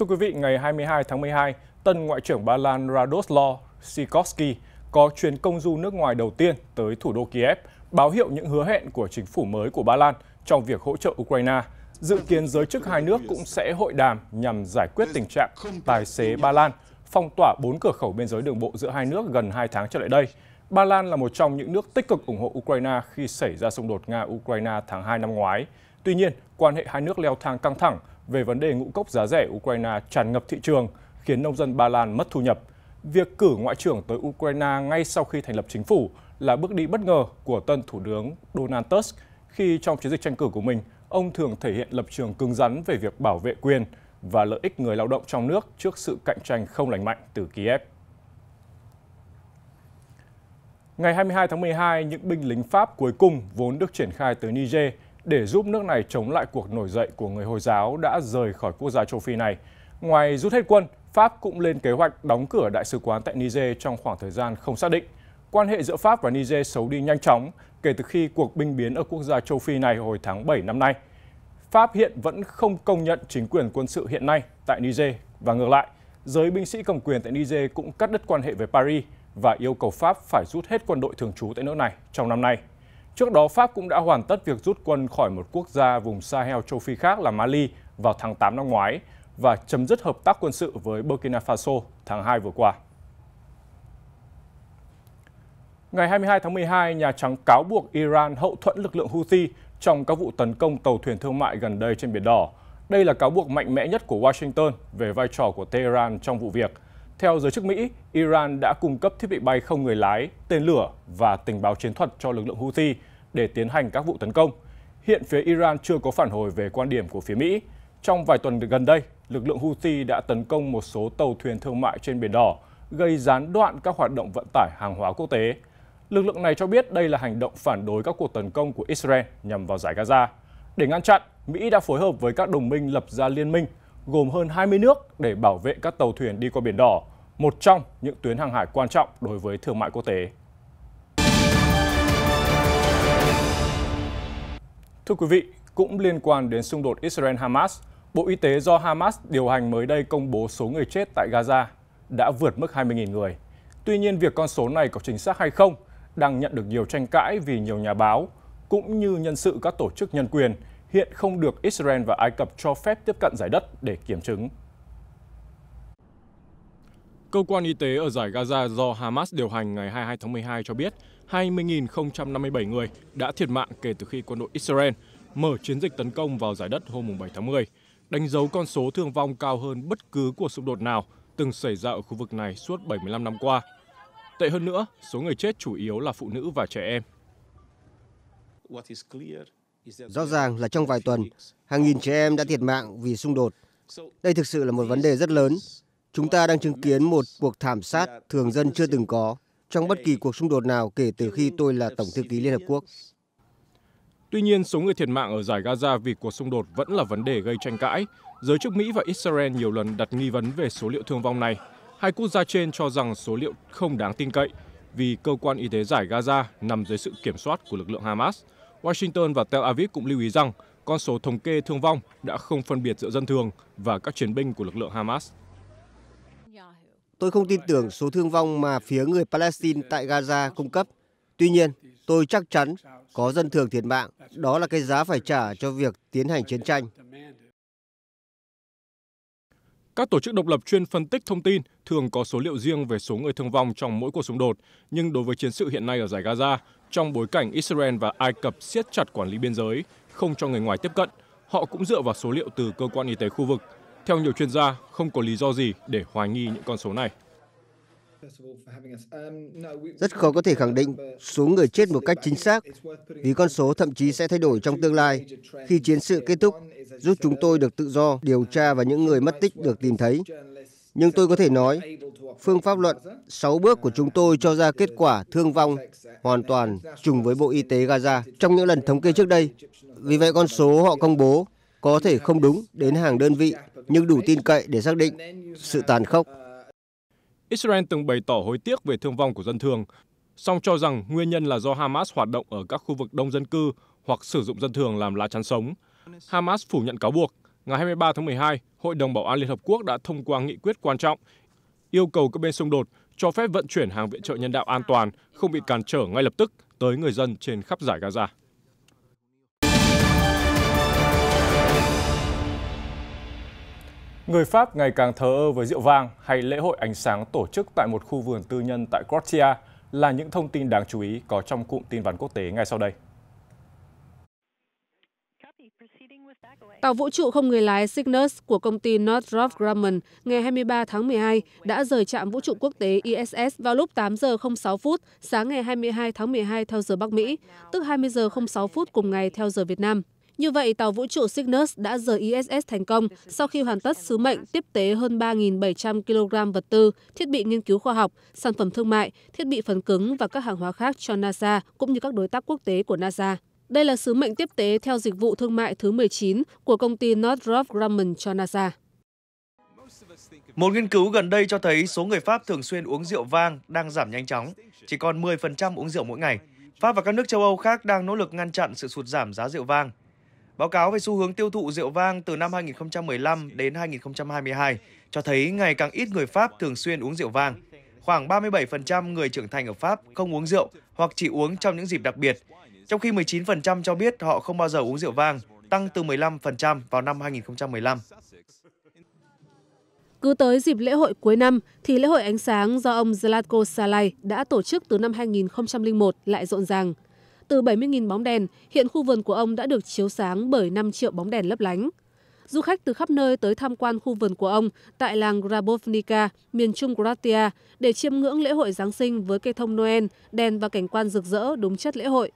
Thưa quý vị, ngày 22 tháng 12, tân Ngoại trưởng Ba Lan Radoslaw Sikorsky có chuyến công du nước ngoài đầu tiên tới thủ đô Kiev, báo hiệu những hứa hẹn của chính phủ mới của Ba Lan trong việc hỗ trợ Ukraine. Dự kiến giới chức hai nước cũng sẽ hội đàm nhằm giải quyết tình trạng tài xế Ba Lan phong tỏa bốn cửa khẩu biên giới đường bộ giữa hai nước gần 2 tháng trở lại đây. Ba Lan là một trong những nước tích cực ủng hộ Ukraine khi xảy ra xung đột Nga-Ukraine tháng 2 năm ngoái. Tuy nhiên, quan hệ hai nước leo thang căng thẳng về vấn đề ngũ cốc giá rẻ Ukraine tràn ngập thị trường, khiến nông dân Ba Lan mất thu nhập. Việc cử ngoại trưởng tới Ukraine ngay sau khi thành lập chính phủ là bước đi bất ngờ của tân thủ tướng Donald Tusk khi trong chiến dịch tranh cử của mình, ông thường thể hiện lập trường cứng rắn về việc bảo vệ quyền và lợi ích người lao động trong nước trước sự cạnh tranh không lành mạnh từ Kiev. Ngày 22 tháng 12, những binh lính Pháp cuối cùng vốn được triển khai tới Niger để giúp nước này chống lại cuộc nổi dậy của người Hồi giáo đã rời khỏi quốc gia châu Phi này. Ngoài rút hết quân, Pháp cũng lên kế hoạch đóng cửa đại sứ quán tại Niger trong khoảng thời gian không xác định. Quan hệ giữa Pháp và Niger xấu đi nhanh chóng kể từ khi cuộc binh biến ở quốc gia châu Phi này hồi tháng 7 năm nay. Pháp hiện vẫn không công nhận chính quyền quân sự hiện nay tại Niger và ngược lại, giới binh sĩ cầm quyền tại Niger cũng cắt đứt quan hệ với Paris và yêu cầu Pháp phải rút hết quân đội thường trú tại nước này trong năm nay. Trước đó, Pháp cũng đã hoàn tất việc rút quân khỏi một quốc gia vùng Sahel châu Phi khác là Mali vào tháng 8 năm ngoái và chấm dứt hợp tác quân sự với Burkina Faso tháng 2 vừa qua. Ngày 22 tháng 12, Nhà Trắng cáo buộc Iran hậu thuẫn lực lượng Houthi trong các vụ tấn công tàu thuyền thương mại gần đây trên Biển Đỏ. Đây là cáo buộc mạnh mẽ nhất của Washington về vai trò của Tehran trong vụ việc. Theo giới chức Mỹ, Iran đã cung cấp thiết bị bay không người lái, tên lửa và tình báo chiến thuật cho lực lượng Houthi – để tiến hành các vụ tấn công. Hiện phía Iran chưa có phản hồi về quan điểm của phía Mỹ. Trong vài tuần gần đây, lực lượng Houthi đã tấn công một số tàu thuyền thương mại trên Biển Đỏ, gây gián đoạn các hoạt động vận tải hàng hóa quốc tế. Lực lượng này cho biết đây là hành động phản đối các cuộc tấn công của Israel nhằm vào giải Gaza. Để ngăn chặn, Mỹ đã phối hợp với các đồng minh lập ra liên minh gồm hơn 20 nước để bảo vệ các tàu thuyền đi qua Biển Đỏ, một trong những tuyến hàng hải quan trọng đối với thương mại quốc tế. Thưa quý vị, cũng liên quan đến xung đột Israel-Hamas, Bộ Y tế do Hamas điều hành mới đây công bố số người chết tại Gaza đã vượt mức 20.000 người. Tuy nhiên, việc con số này có chính xác hay không đang nhận được nhiều tranh cãi vì nhiều nhà báo cũng như nhân sự các tổ chức nhân quyền hiện không được Israel và Ai Cập cho phép tiếp cận giải đất để kiểm chứng. Cơ quan y tế ở giải Gaza do Hamas điều hành ngày 22 tháng 12 cho biết 20.057 người đã thiệt mạng kể từ khi quân đội Israel mở chiến dịch tấn công vào giải đất hôm 7 tháng 10, đánh dấu con số thương vong cao hơn bất cứ cuộc xung đột nào từng xảy ra ở khu vực này suốt 75 năm qua. Tệ hơn nữa, số người chết chủ yếu là phụ nữ và trẻ em. Rõ ràng là trong vài tuần, hàng nghìn trẻ em đã thiệt mạng vì xung đột. Đây thực sự là một vấn đề rất lớn Chúng ta đang chứng kiến một cuộc thảm sát thường dân chưa từng có trong bất kỳ cuộc xung đột nào kể từ khi tôi là Tổng thư ký Liên Hợp Quốc. Tuy nhiên, số người thiệt mạng ở giải Gaza vì cuộc xung đột vẫn là vấn đề gây tranh cãi. Giới chức Mỹ và Israel nhiều lần đặt nghi vấn về số liệu thương vong này. Hai quốc gia trên cho rằng số liệu không đáng tin cậy vì cơ quan y tế giải Gaza nằm dưới sự kiểm soát của lực lượng Hamas. Washington và Tel Aviv cũng lưu ý rằng con số thống kê thương vong đã không phân biệt giữa dân thường và các chiến binh của lực lượng Hamas. Tôi không tin tưởng số thương vong mà phía người Palestine tại Gaza cung cấp. Tuy nhiên, tôi chắc chắn có dân thường thiệt mạng. Đó là cái giá phải trả cho việc tiến hành chiến tranh. Các tổ chức độc lập chuyên phân tích thông tin thường có số liệu riêng về số người thương vong trong mỗi cuộc xung đột, nhưng đối với chiến sự hiện nay ở giải Gaza, trong bối cảnh Israel và Ai Cập siết chặt quản lý biên giới, không cho người ngoài tiếp cận, họ cũng dựa vào số liệu từ cơ quan y tế khu vực theo nhiều chuyên gia, không có lý do gì để hoài nghi những con số này. Rất khó có thể khẳng định số người chết một cách chính xác vì con số thậm chí sẽ thay đổi trong tương lai khi chiến sự kết thúc, giúp chúng tôi được tự do điều tra và những người mất tích được tìm thấy. Nhưng tôi có thể nói, phương pháp luận 6 bước của chúng tôi cho ra kết quả thương vong hoàn toàn trùng với Bộ Y tế Gaza trong những lần thống kê trước đây. Vì vậy con số họ công bố có thể không đúng đến hàng đơn vị nhưng đủ tin cậy để xác định sự tàn khốc. Israel từng bày tỏ hối tiếc về thương vong của dân thường, song cho rằng nguyên nhân là do Hamas hoạt động ở các khu vực đông dân cư hoặc sử dụng dân thường làm lá chắn sống. Hamas phủ nhận cáo buộc. Ngày 23 tháng 12, Hội đồng Bảo an Liên Hợp Quốc đã thông qua nghị quyết quan trọng yêu cầu các bên xung đột cho phép vận chuyển hàng viện trợ nhân đạo an toàn, không bị cản trở ngay lập tức tới người dân trên khắp giải Gaza. Người Pháp ngày càng thờ ơ với rượu vang hay lễ hội ánh sáng tổ chức tại một khu vườn tư nhân tại Croatia là những thông tin đáng chú ý có trong cụm tin vắn quốc tế ngay sau đây. Tàu vũ trụ không người lái Cygnus của công ty Northrop Grumman ngày 23 tháng 12 đã rời trạm vũ trụ quốc tế ISS vào lúc 8 giờ 06 phút sáng ngày 22 tháng 12 theo giờ Bắc Mỹ, tức 20 giờ 06 phút cùng ngày theo giờ Việt Nam. Như vậy, tàu vũ trụ Cygnus đã rời ISS thành công sau khi hoàn tất sứ mệnh tiếp tế hơn 3.700 kg vật tư, thiết bị nghiên cứu khoa học, sản phẩm thương mại, thiết bị phần cứng và các hàng hóa khác cho NASA cũng như các đối tác quốc tế của NASA. Đây là sứ mệnh tiếp tế theo dịch vụ thương mại thứ 19 của công ty Northrop Grumman cho NASA. Một nghiên cứu gần đây cho thấy số người Pháp thường xuyên uống rượu vang đang giảm nhanh chóng, chỉ còn 10% uống rượu mỗi ngày. Pháp và các nước châu Âu khác đang nỗ lực ngăn chặn sự sụt giảm giá rượu vang. Báo cáo về xu hướng tiêu thụ rượu vang từ năm 2015 đến 2022 cho thấy ngày càng ít người Pháp thường xuyên uống rượu vang. Khoảng 37% người trưởng thành ở Pháp không uống rượu hoặc chỉ uống trong những dịp đặc biệt, trong khi 19% cho biết họ không bao giờ uống rượu vang, tăng từ 15% vào năm 2015. Cứ tới dịp lễ hội cuối năm thì lễ hội ánh sáng do ông Zlatko Salai đã tổ chức từ năm 2001 lại rộn ràng từ 70.000 bóng đèn, hiện khu vườn của ông đã được chiếu sáng bởi 5 triệu bóng đèn lấp lánh. Du khách từ khắp nơi tới tham quan khu vườn của ông tại làng Grabovnica, miền trung Croatia, để chiêm ngưỡng lễ hội Giáng sinh với cây thông Noel, đèn và cảnh quan rực rỡ đúng chất lễ hội.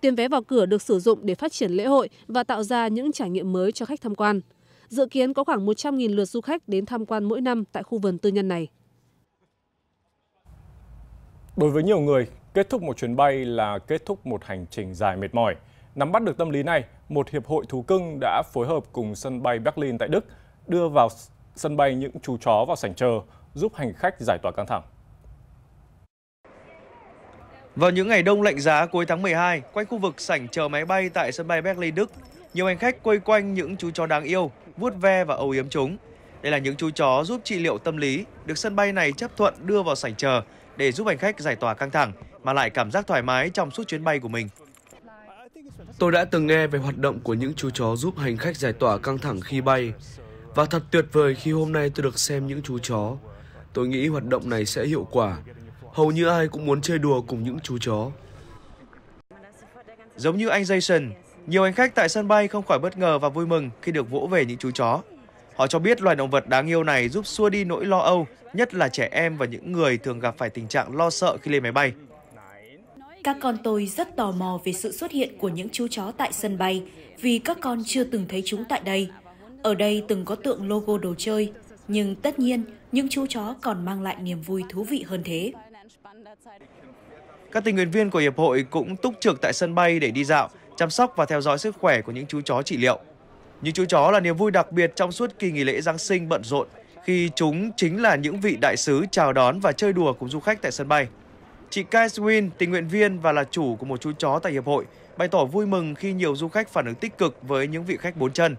Tiền vé vào cửa được sử dụng để phát triển lễ hội và tạo ra những trải nghiệm mới cho khách tham quan. Dự kiến có khoảng 100.000 lượt du khách đến tham quan mỗi năm tại khu vườn tư nhân này. Đối với nhiều người, Kết thúc một chuyến bay là kết thúc một hành trình dài mệt mỏi. Nắm bắt được tâm lý này, một hiệp hội thú cưng đã phối hợp cùng sân bay Berlin tại Đức đưa vào sân bay những chú chó vào sảnh chờ, giúp hành khách giải tỏa căng thẳng. Vào những ngày đông lạnh giá cuối tháng 12, quanh khu vực sảnh chờ máy bay tại sân bay Berlin Đức, nhiều hành khách quây quanh những chú chó đáng yêu, vuốt ve và âu yếm chúng. Đây là những chú chó giúp trị liệu tâm lý, được sân bay này chấp thuận đưa vào sảnh chờ để giúp hành khách giải tỏa căng thẳng mà lại cảm giác thoải mái trong suốt chuyến bay của mình. Tôi đã từng nghe về hoạt động của những chú chó giúp hành khách giải tỏa căng thẳng khi bay và thật tuyệt vời khi hôm nay tôi được xem những chú chó. Tôi nghĩ hoạt động này sẽ hiệu quả. Hầu như ai cũng muốn chơi đùa cùng những chú chó. Giống như anh Jason, nhiều hành khách tại sân bay không khỏi bất ngờ và vui mừng khi được vỗ về những chú chó. Họ cho biết loài động vật đáng yêu này giúp xua đi nỗi lo âu, nhất là trẻ em và những người thường gặp phải tình trạng lo sợ khi lên máy bay. Các con tôi rất tò mò về sự xuất hiện của những chú chó tại sân bay vì các con chưa từng thấy chúng tại đây. Ở đây từng có tượng logo đồ chơi, nhưng tất nhiên những chú chó còn mang lại niềm vui thú vị hơn thế. Các tình nguyện viên của Hiệp hội cũng túc trực tại sân bay để đi dạo, chăm sóc và theo dõi sức khỏe của những chú chó trị liệu. Những chú chó là niềm vui đặc biệt trong suốt kỳ nghỉ lễ Giáng sinh bận rộn khi chúng chính là những vị đại sứ chào đón và chơi đùa cùng du khách tại sân bay. Chị Kai Swin, tình nguyện viên và là chủ của một chú chó tại hiệp hội, bày tỏ vui mừng khi nhiều du khách phản ứng tích cực với những vị khách bốn chân.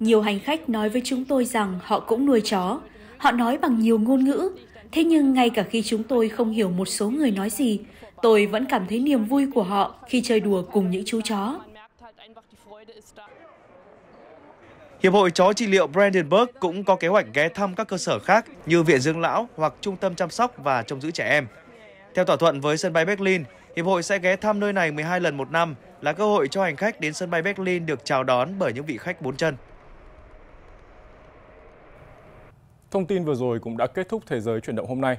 Nhiều hành khách nói với chúng tôi rằng họ cũng nuôi chó. Họ nói bằng nhiều ngôn ngữ. Thế nhưng ngay cả khi chúng tôi không hiểu một số người nói gì, tôi vẫn cảm thấy niềm vui của họ khi chơi đùa cùng những chú chó. Hiệp hội chó trị liệu Brandenburg cũng có kế hoạch ghé thăm các cơ sở khác như viện dưỡng lão hoặc trung tâm chăm sóc và trông giữ trẻ em. Theo thỏa thuận với sân bay Berlin, Hiệp hội sẽ ghé thăm nơi này 12 lần một năm là cơ hội cho hành khách đến sân bay Berlin được chào đón bởi những vị khách bốn chân. Thông tin vừa rồi cũng đã kết thúc Thế giới chuyển động hôm nay.